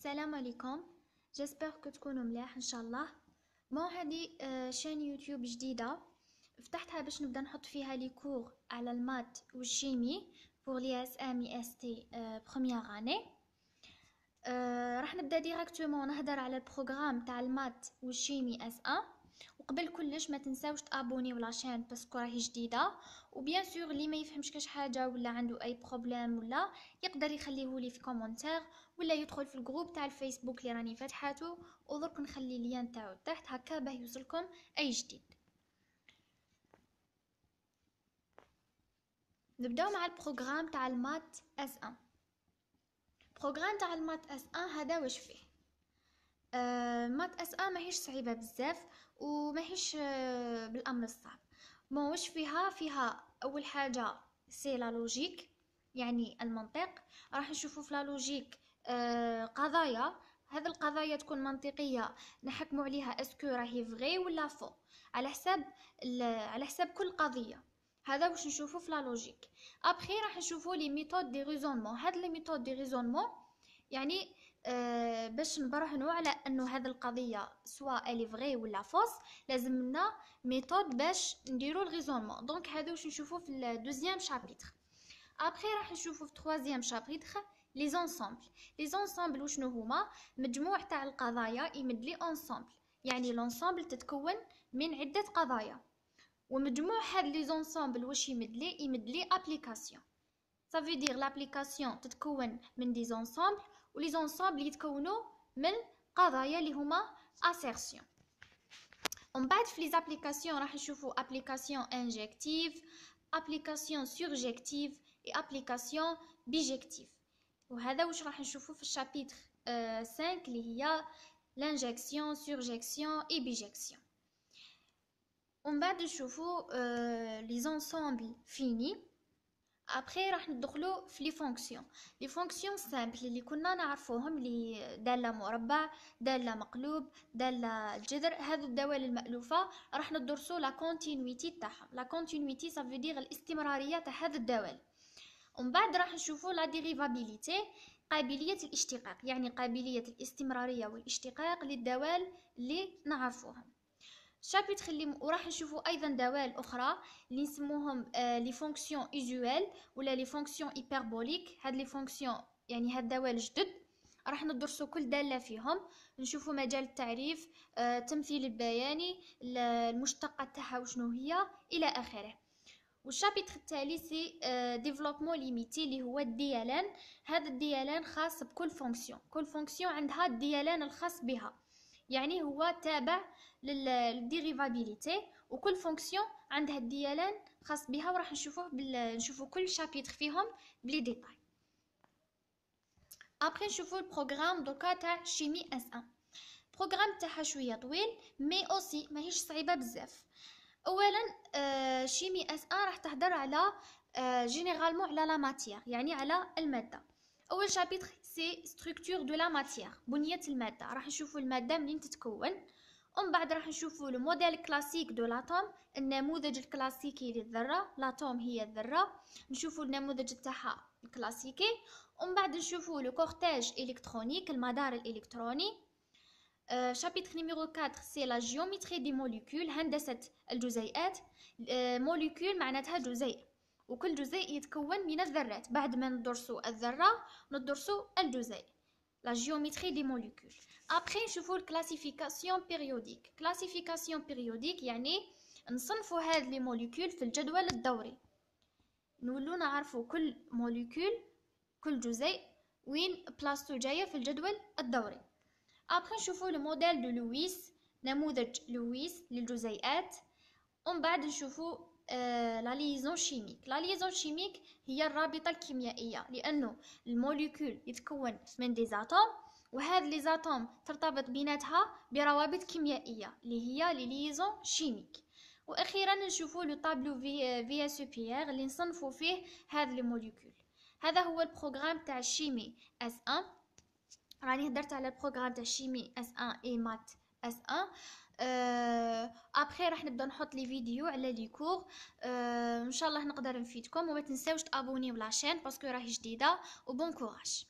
السلام عليكم جيسبر كو تكونوا ملاح ان شاء الله مو هذه شان يوتيوب جديده فتحتها باش نبدا نحط فيها لي كور على المات والشيمي بور لي اس ام اي اس تي بروميير اني راح نبدا ديريكتومون نهضر على البروغرام تاع المات والشيمي اس 1 وقبل كلش ما تنساوش تابونيو لاشين باسكو راهي جديده وبيان سور اللي ما يفهمش كاش حاجه ولا عنده اي بروبليم ولا يقدر يخليه لي في كومونتير ولا يدخل في الجروب تاع الفيسبوك اللي راني فتحته ودرك نخلي اللين تاعو تحت هكا باه يوصلكم اي جديد نبداو مع البروغرام تاع المات اس 1 بروغرام تاع المات اس 1 هذا واش فيه مات اس ا ماهيش صعيبه بزاف وماهيش آه، بالامر الصعب بون واش فيها فيها اول حاجه سي لا لوجيك يعني المنطق راح نشوفوا في لا لوجيك آه، قضايا هذه القضايا تكون منطقيه نحكموا عليها اسكو راهي فغي ولا فو على حساب على حساب كل قضيه هذا واش نشوفوا في لا لوجيك ابخي راح نشوفوا لي ميثود دي ريزونمون هاد لي ميثود دي ريزونمون يعني آه، باش نبرهنوا على انه هذه القضيه سواء الي فغي ولا فوس لازمنا ميثود باش نديرو الريزونمون دونك هذا واش نشوفوا في الدوزيام شابيتر ابري راح نشوفوا في الثوازيام شابيتر لي زونسومبل لي زونسومبل وشنو هما مجموع تاع القضايا يمد لي اونسومبل يعني لونسومبل تتكون من عده قضايا ومجموع هاد لي زونسومبل واش يمد لي يمد لي ابليكاسيون سافو دير لابليكاسيون تتكون من دي زونسومبل les ensembles mais les قضايا اللي هما assertion on les applications va voir application injective application surjective et application bijective وهذا واش راح dans le chapitre 5 euh, اللي a l'injection surjection et bijection on va de euh, les ensembles finis ابخي راح ندخلو في لي فونكسيون لي فونكسيون سامبل اللي كنا نعرفوهم لي داله مربع داله مقلوب داله جذر هذو الدوال المالوفه راح ندرسو لا كونتينيتي تاعهم لا كونتينيتي سا سافو دير الاستمراريه تاع هذا الدوال ومن بعد راح نشوفو لا ديريفابيليتي قابليه الاشتقاق يعني قابليه الاستمراريه والاشتقاق للدوال اللي نعرفوهم شابيتر اللي وراح نشوفوا ايضا دوال اخرى اللي نسموهم لي فونكسيون ايزوال ولا لي فونكسيون ايبربوليك هاد لي فونكسيون يعني هاد دوال جدد راح ندرسوا كل داله فيهم نشوفوا مجال التعريف آه، التمثيل البياني المشتقه تاعها وشنو هي الى اخره والشابيتر التالي سي ديفلوبمون آه، ليميتي اللي هو الديالان هذا الديالان خاص بكل فونكسيون كل فونكسيون عندها الديالان الخاص بها يعني هو تابع للديريفابيليتي وكل فونكسيون عندها الديالان خاص بها وراح نشوفوه بال... نشوفو كل شابيتر فيهم بلي ديتاي ابري نشوفو البروغرام دوكا تاع شيمي اس ان بروغرام تاعها شويه طويل مي اوسي ماهيش صعيبه بزاف اولا آه، شيمي اس ان راح تهدر على جينيرالمون آه، على لا ماتيير يعني على الماده اول شابيتر سي ستركتور دو لا ماتيير بنيه الماده راح نشوفوا الماده منين تتكون ومن بعد راح نشوفوا الموديل كلاسيك دو لاتوم النموذج الكلاسيكي للذره لاتوم هي الذره نشوفوا النموذج تاعها الكلاسيكي ومن بعد نشوفوا لو كورتاج الكترونيك المدار الالكتروني شابيتر نيميرو 4 سي لا جيومتري دي موليكول هندسه الجزيئات أه موليكول معناتها جزيء وكل جزيء يتكون من الذرات بعد ما ندرسو الذرة ندرسو الجزيء لا جيومتري دي موليكول ابخي نشوفو الكلاسيفيكاسيون بيريوديك كلاسيفيكاسيون بيريوديك يعني نصنفو هاد لي موليكول في الجدول الدوري نولو نعرفو كل موليكول كل جزيء وين بلاصتو جايه في الجدول الدوري ابخي نشوفو الموديل دو لويس نموذج لويس للجزيئات ومن بعد نشوفو آه، لا ليزون شيميك لا ليزون شيميك هي الرابطه الكيميائيه لانه الموليكول يتكون من دي زاتوم وهاد ليزاتوم ترتبط بيناتها بروابط كيميائيه اللي هي لي ليزون شيميك واخيرا نشوفوا لو طابلو في في آه، سوبيير اللي نصنفوا فيه هاد لي موليكول هذا هو البروغرام تاع الشيمي اس 1 راني هدرت على البروغرام تاع الشيمي اس 1 اي مات اس 1 أه ابخي راح نبدا نحط لي فيديو على لي كور euh, ان شاء الله نقدر نفيدكم وما تنساوش تابونيو لاشين باسكو راهي جديده وبون كوراج